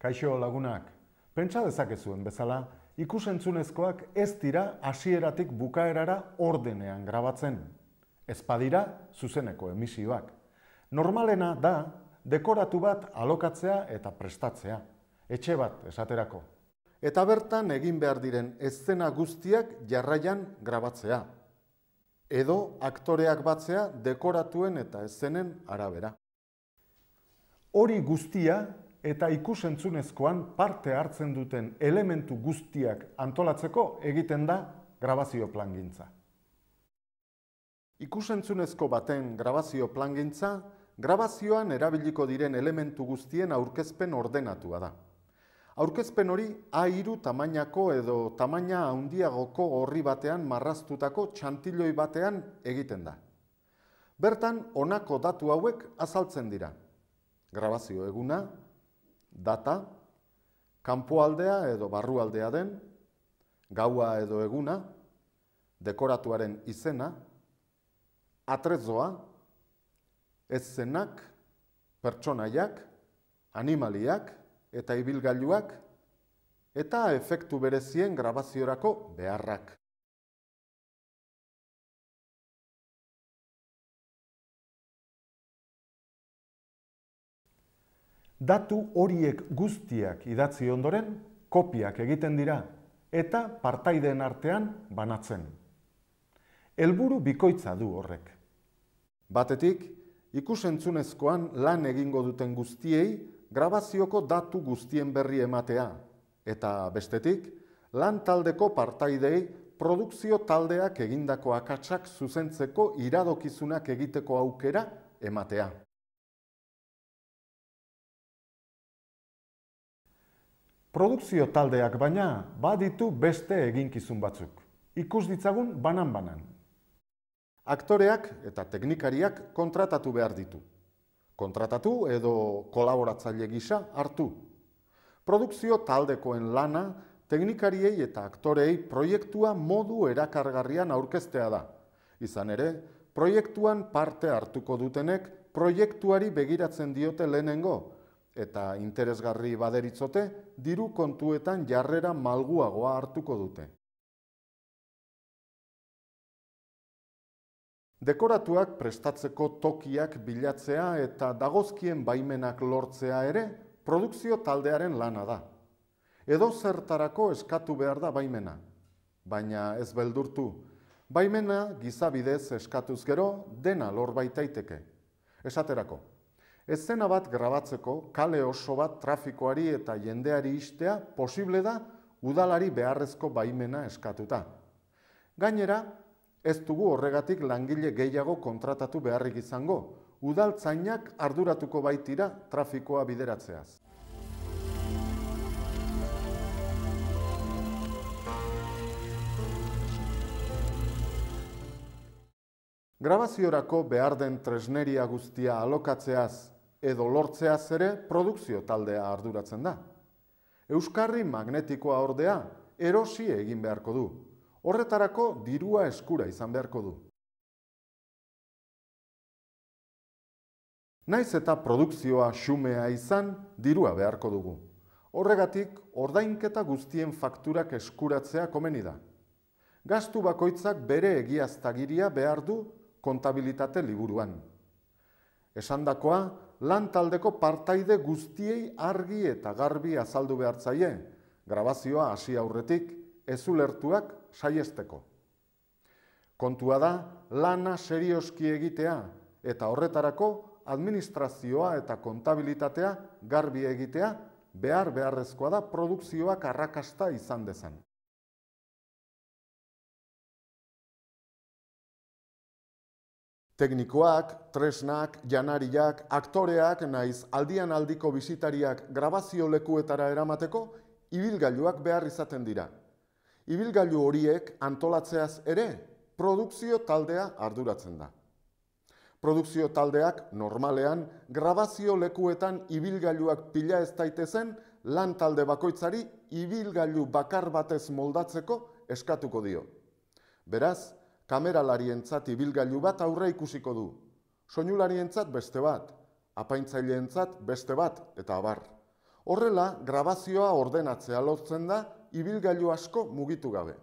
Kaixo lagunak, pentsa dezakezuen bezala, ikusentzunezkoak ez dira hasieratik bukaerara ordenean grabatzen. Ez padira, zuzeneko emisioak. Normalena da, dekoratu bat alokatzea eta prestatzea. Etxe bat esaterako. Eta bertan egin behar diren ez guztiak jarraian grabatzea. Edo aktoreak batzea dekoratuen eta ez arabera. Hori guztia eta ikusentzunezkoan parte hartzen duten elementu guztiak antolatzeko egiten da grabazio plangintza. Ikusentzunezko baten grabazio plangintza, grabazioan erabiliko diren elementu guztien aurkezpen ordenatua da. Aurkezpen hori A2 tamainako edo tamaina handiagoko horri batean marraztutako txantiloi batean egiten da. Bertan, honako datu hauek azaltzen dira. Grabazio eguna, data, kanpoaldea edo barrualdea den, gaua edo eguna, dekoratuaren izena, atrezoa, zenak pertsonaiak, animaliak eta ibilgailuak, eta efektu berezien grabaziorako beharrak. Datu horiek guztiak idatzi ondoren, kopiak egiten dira, eta partaideen artean banatzen. Elburu bikoitza du horrek. Batetik, ikusentzunezkoan lan egingo duten guztiei, grabazioko datu guztien berri ematea, eta bestetik, lan taldeko partaidei produkzio taldeak egindako akatsak zuzentzeko iradokizunak egiteko aukera ematea. Produkzio taldeak baina baditu beste eginkizun batzuk. Ikus ditzagun banan-banan. Aktoreak eta teknikariak kontratatu behar ditu. Kontratatu edo kolaboratzaile gisa hartu. Produkzio taldekoen lana teknikariei eta aktorei proiektua modu erakargarrian aurkeztea da. Izan ere, proiektuan parte hartuko dutenek proiektuari begiratzen diote lehenengo, eta interesgarri baderitzote, diru kontuetan jarrera malguagoa hartuko dute. Dekoratuak prestatzeko tokiak bilatzea eta dagozkien baimenak lortzea ere, produkzio taldearen lana da. Edo zertarako eskatu behar da baimena. Baina ez beldurtu, baimena gizabidez eskatuz gero dena lor baitaiteke. Esaterako, Eszena bat grabatzeko kale oso bat trafikoari eta jendeari istea posible da udalari beharrezko baimena eskatuta. Gainera, ez dugu horregatik langile gehiago kontratatu beharrik izango, udaltzainak arduratuko baitira trafikoa bideratzeaz. Grabaziorako behar den tresneria guztia alokatzeaz edo lortzeaz ere produkzio taldea arduratzen da. Euskarri magnetikoa ordea erosi egin beharko du. Horretarako dirua eskura izan beharko du. Naiz eta produkzioa xumea izan, dirua beharko dugu. Horregatik, ordainketa guztien fakturak eskuratzea komeni da. Gastu bakoitzak bere egiaztagiria behar du kontabilitate liburuan. Esandakoa, lan taldeko partaide guztiei argi eta garbi azaldu behar zaie, grabazioa hasi aurretik ez ulertuak saiesteko. Kontua da lana serioski egitea eta horretarako administrazioa eta kontabilitatea garbi egitea behar beharrezkoa da produkzioak arrakasta izan dezan. teknikoak, tresnak, janariak, aktoreak, naiz aldian aldiko bizitariak grabazio lekuetara eramateko, ibilgailuak behar izaten dira. Ibilgailu horiek antolatzeaz ere, produkzio taldea arduratzen da. Produkzio taldeak, normalean, grabazio lekuetan ibilgailuak pila ez daitezen, lan talde bakoitzari ibilgailu bakar batez moldatzeko eskatuko dio. Beraz, kameralarientzat ibilgailu bat aurre ikusiko du, soinularientzat beste bat, apaintzaileentzat beste bat eta abar. Horrela, grabazioa ordenatzea lortzen da ibilgailu asko mugitu gabe.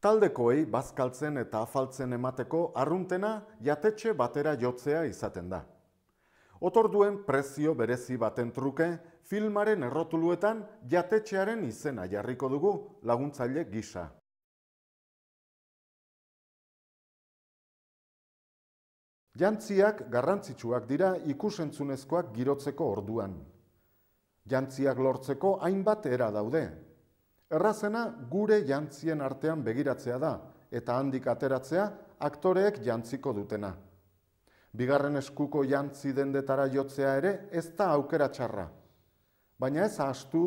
Taldekoei bazkaltzen eta afaltzen emateko arruntena jatetxe batera jotzea izaten da. Otor duen prezio berezi baten truke, filmaren errotuluetan jatetxearen izena jarriko dugu laguntzaile gisa. Jantziak garrantzitsuak dira ikusentzunezkoak girotzeko orduan. Jantziak lortzeko hainbat era daude. Errazena gure jantzien artean begiratzea da, eta handik ateratzea aktoreek jantziko dutena bigarren eskuko jantzi dendetara jotzea ere, ez da aukera txarra. Baina ez hastu,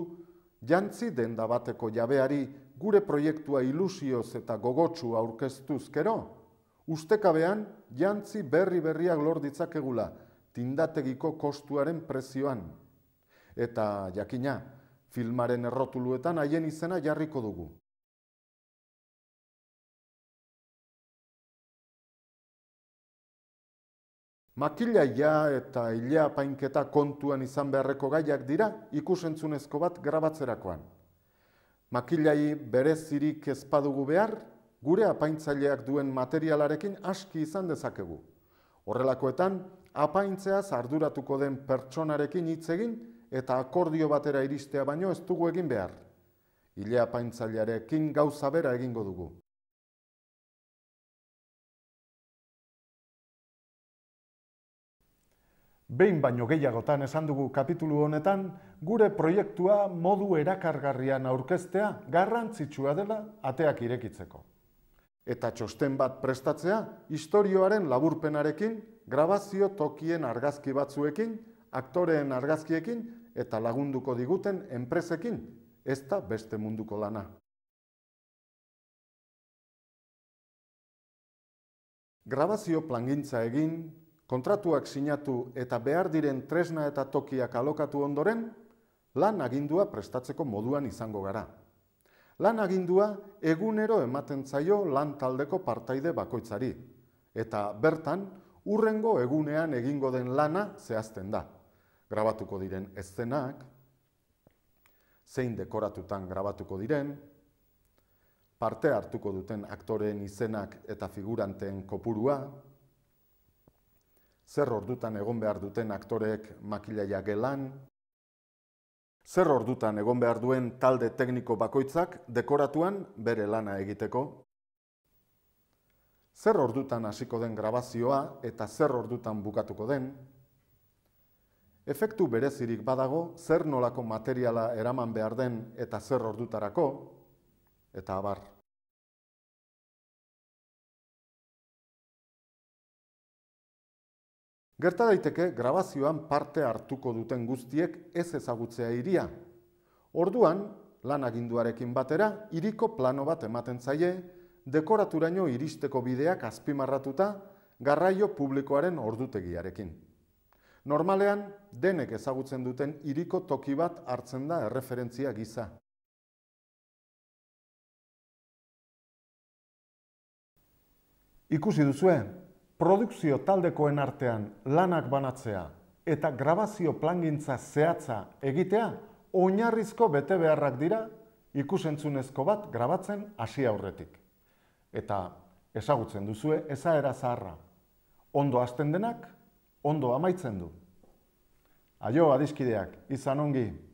jantzi denda bateko jabeari gure proiektua ilusioz eta gogotsu aurkeztuz, kero? Uztekabean, jantzi berri berriak lor ditzakegula, tindategiko kostuaren prezioan. Eta jakina, filmaren errotuluetan haien izena jarriko dugu. ja eta ilea painketa kontuan izan beharreko gaiak dira ikusentzunezko bat grabatzerakoan. Makilai berezirik ezpadugu behar, gure apaintzaileak duen materialarekin aski izan dezakegu. Horrelakoetan, apaintzeaz arduratuko den pertsonarekin hitz egin eta akordio batera iristea baino ez dugu egin behar. Ilea apaintzailearekin gauza bera egingo dugu. behin baino gehiagotan esan dugu kapitulu honetan, gure proiektua modu erakargarrian aurkeztea garrantzitsua dela ateak irekitzeko. Eta txosten bat prestatzea, historioaren laburpenarekin, grabazio tokien argazki batzuekin, aktoreen argazkiekin eta lagunduko diguten enpresekin, ez da beste munduko lana. Grabazio plangintza egin, kontratuak sinatu eta behar diren tresna eta tokiak alokatu ondoren, lan agindua prestatzeko moduan izango gara. Lan agindua egunero ematen zaio lan taldeko partaide bakoitzari, eta bertan, urrengo egunean egingo den lana zehazten da. Grabatuko diren eszenak, zein dekoratutan grabatuko diren, parte hartuko duten aktoreen izenak eta figuranteen kopurua, zer ordutan egon behar duten aktoreek makilaia gelan, zer ordutan egon behar duen talde tekniko bakoitzak dekoratuan bere lana egiteko, zer ordutan hasiko den grabazioa eta zer ordutan bukatuko den, efektu berezirik badago zer nolako materiala eraman behar den eta zer ordutarako, eta abar. Gerta daiteke grabazioan parte hartuko duten guztiek ez ezagutzea iria. Orduan, lan aginduarekin batera, iriko plano bat ematen zaie, dekoraturaino iristeko bideak azpimarratuta, garraio publikoaren ordutegiarekin. Normalean, denek ezagutzen duten iriko toki bat hartzen da erreferentzia giza. Ikusi duzuen, produkzio taldekoen artean lanak banatzea eta grabazio plangintza zehatza egitea oinarrizko bete beharrak dira ikusentzunezko bat grabatzen hasi aurretik. Eta ezagutzen duzue ezaera zaharra. Ondo hasten denak, ondo amaitzen du. Aio, adiskideak, izan ongi.